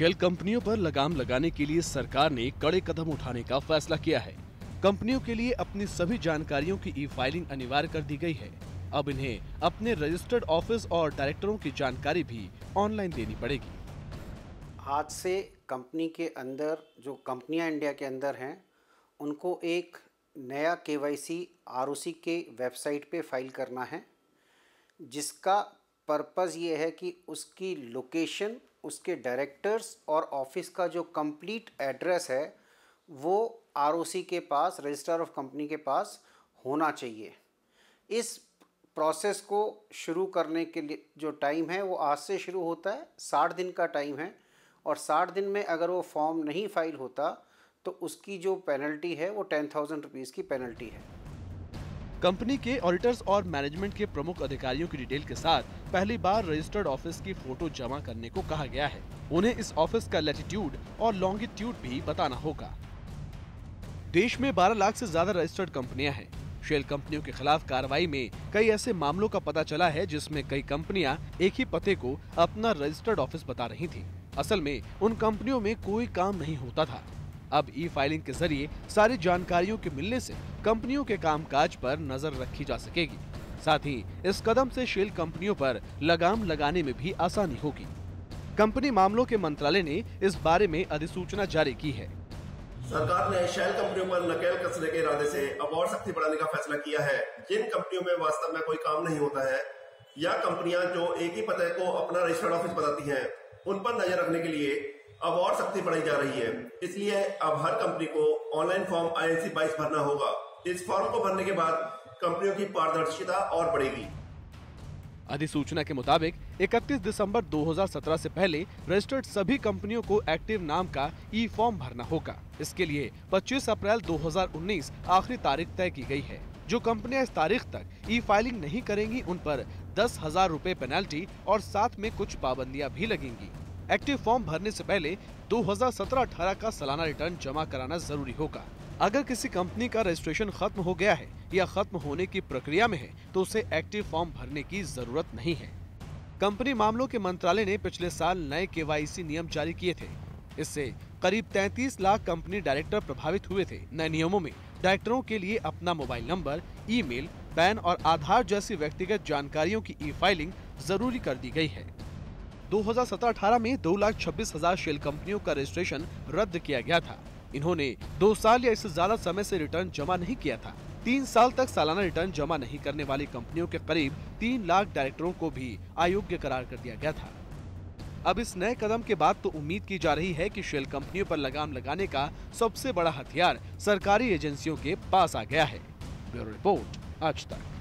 shell कंपनियों पर लगाम लगाने के लिए सरकार ने कड़े कदम उठाने का फैसला किया है कंपनियों के लिए अपनी सभी जानकारियों की ई फाइलिंग अनिवार्य कर दी गई है अब इन्हें अपने रजिस्टर्ड ऑफिस और डायरेक्टरों की जानकारी भी ऑनलाइन देनी पड़ेगी आज से कंपनी के अंदर जो कंपनियां इंडिया के अंदर हैं उनको एक नया के वाई सी आर के वेबसाइट पे फाइल करना है जिसका पर्पज़ ये है कि उसकी लोकेशन उसके डायरेक्टर्स और ऑफिस का जो कंप्लीट एड्रेस है वो आर के पास रजिस्ट्रार ऑफ कंपनी के पास होना चाहिए इस प्रोसेस को शुरू करने के लिए जो टाइम है वो आज से शुरू होता है साठ दिन का टाइम है और साठ दिन में अगर वो फॉर्म नहीं फाइल होता तो उसकी जो पेनल्टी है वो टेन थाउजेंड रुपीज़ की पेनल्टी है कंपनी के ऑडिटर्स और मैनेजमेंट के प्रमुख अधिकारियों की डिटेल के साथ पहली बार रजिस्टर्ड ऑफिस की फोटो जमा करने को कहा गया है उन्हें इस ऑफिस का लेटिट्यूड और लॉन्गिट्यूड भी बताना होगा देश में 12 लाख से ज्यादा रजिस्टर्ड कंपनियां हैं शेल कंपनियों के खिलाफ कार्रवाई में कई ऐसे मामलों का पता चला है जिसमें कई कंपनियां एक ही पते को अपना रजिस्टर्ड ऑफिस बता रही थी असल में उन कंपनियों में कोई काम नहीं होता था अब ई फाइलिंग के जरिए सारी जानकारियों के मिलने से कंपनियों के कामकाज पर नजर रखी जा सकेगी साथ ही इस कदम से शेल कंपनियों पर लगाम लगाने में भी आसानी होगी कंपनी मामलों के मंत्रालय ने इस बारे में अधिसूचना जारी की है सरकार ने शेल कंपनियों पर नकेल कसने के इरादे से अब और सख्ती बढ़ाने का फैसला किया है जिन कंपनियों में वास्तव में कोई काम नहीं होता है या कंपनियां जो एक ही पते को अपना रजिस्टर्ड ऑफिस बताती हैं उन पर नजर रखने के लिए अब और सख्ती बढ़ाई जा रही है इसलिए अब हर कंपनी को ऑनलाइन फॉर्म आई एन भरना होगा इस फॉर्म को भरने के बाद कंपनियों की पारदर्शिता और बढ़ेगी अधिसूचना के मुताबिक 31 दिसंबर 2017 से पहले रजिस्टर्ड सभी कंपनियों को एक्टिव नाम का ई फॉर्म भरना होगा इसके लिए 25 अप्रैल 2019 आखिरी तारीख तय की गई है जो कंपनियां इस तारीख तक ई फाइलिंग नहीं करेंगी उन पर दस हजार रूपए पेनल्टी और साथ में कुछ पाबंदियां भी लगेंगी एक्टिव फॉर्म भरने से पहले 2017-18 का सालाना रिटर्न जमा कराना जरूरी होगा अगर किसी कंपनी का रजिस्ट्रेशन खत्म हो गया है या खत्म होने की प्रक्रिया में है तो उसे एक्टिव फॉर्म भरने की जरूरत नहीं है कंपनी मामलों के मंत्रालय ने पिछले साल नए के नियम जारी किए थे इससे करीब 33 लाख कंपनी डायरेक्टर प्रभावित हुए थे नए नियमों में डायरेक्टरों के लिए अपना मोबाइल नंबर ईमेल, पैन और आधार जैसी व्यक्तिगत जानकारियों की ई फाइलिंग जरूरी कर दी गई है 2017-18 में दो लाख छब्बीस हजार शेल कंपनियों का रजिस्ट्रेशन रद्द किया गया था इन्होंने दो साल या इससे ज्यादा समय से रिटर्न जमा नहीं किया था तीन साल तक सालाना रिटर्न जमा नहीं करने वाली कंपनियों के करीब तीन लाख डायरेक्टरों को भी अयोग्य करार कर दिया गया था अब इस नए कदम के बाद तो उम्मीद की जा रही है कि शेल कंपनियों पर लगाम लगाने का सबसे बड़ा हथियार सरकारी एजेंसियों के पास आ गया है ब्यूरो रिपोर्ट आज तक